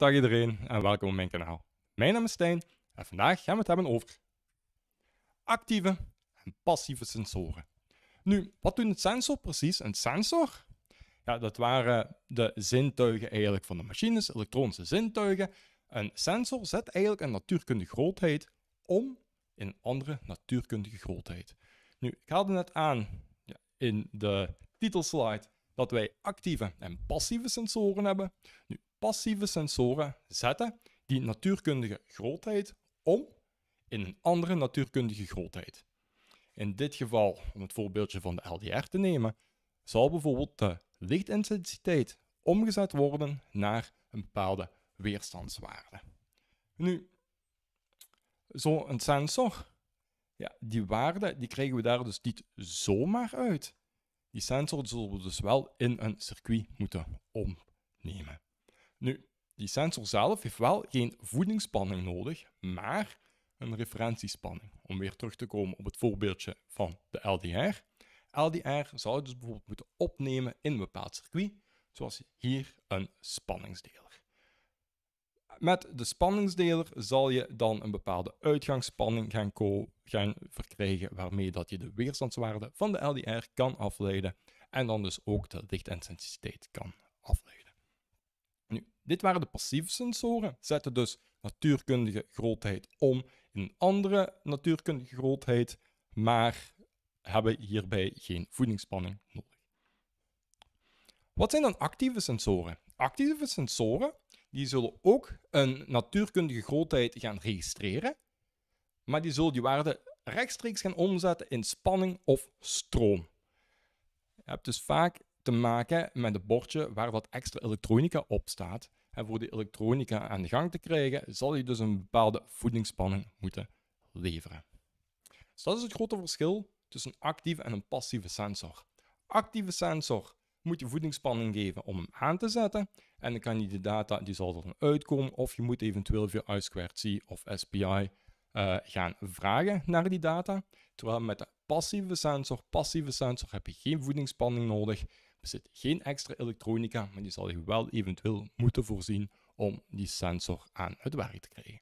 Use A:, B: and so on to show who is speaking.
A: Dag iedereen en welkom op mijn kanaal. Mijn naam is Stijn en vandaag gaan we het hebben over actieve en passieve sensoren. Nu, wat doet een sensor precies? Een sensor? Ja, dat waren de zintuigen eigenlijk van de machines, elektronische zintuigen. Een sensor zet eigenlijk een natuurkundige grootheid om in een andere natuurkundige grootheid. Nu, ik haalde net aan in de titelslide dat wij actieve en passieve sensoren hebben. Nu, passieve sensoren zetten die natuurkundige grootheid om in een andere natuurkundige grootheid. In dit geval, om het voorbeeldje van de LDR te nemen, zal bijvoorbeeld de lichtintensiteit omgezet worden naar een bepaalde weerstandswaarde. Nu, zo'n sensor, ja, die waarde die krijgen we daar dus niet zomaar uit. Die sensor zullen we dus wel in een circuit moeten omnemen. Nu, die sensor zelf heeft wel geen voedingsspanning nodig, maar een referentiespanning. Om weer terug te komen op het voorbeeldje van de LDR. LDR zou je dus bijvoorbeeld moeten opnemen in een bepaald circuit, zoals hier een spanningsdeler. Met de spanningsdeler zal je dan een bepaalde uitgangsspanning gaan, gaan verkrijgen, waarmee dat je de weerstandswaarde van de LDR kan afleiden en dan dus ook de lichtintensiteit kan afleiden. Dit waren de passieve sensoren. Zetten dus natuurkundige grootheid om in een andere natuurkundige grootheid, maar hebben hierbij geen voedingsspanning nodig. Wat zijn dan actieve sensoren? Actieve sensoren die zullen ook een natuurkundige grootheid gaan registreren, maar die zullen die waarde rechtstreeks gaan omzetten in spanning of stroom. Je hebt dus vaak te maken met een bordje waar wat extra elektronica op staat. En voor de elektronica aan de gang te krijgen, zal je dus een bepaalde voedingsspanning moeten leveren. Dus dat is het grote verschil tussen een actieve en een passieve sensor. Actieve sensor moet je voedingsspanning geven om hem aan te zetten. En dan kan je de data, die zal er dan uitkomen. Of je moet eventueel via I2C of SPI eh, gaan vragen naar die data. Terwijl met de passieve sensor, passieve sensor heb je geen voedingsspanning nodig. Er zit geen extra elektronica, maar die zal je wel eventueel moeten voorzien om die sensor aan het werk te krijgen.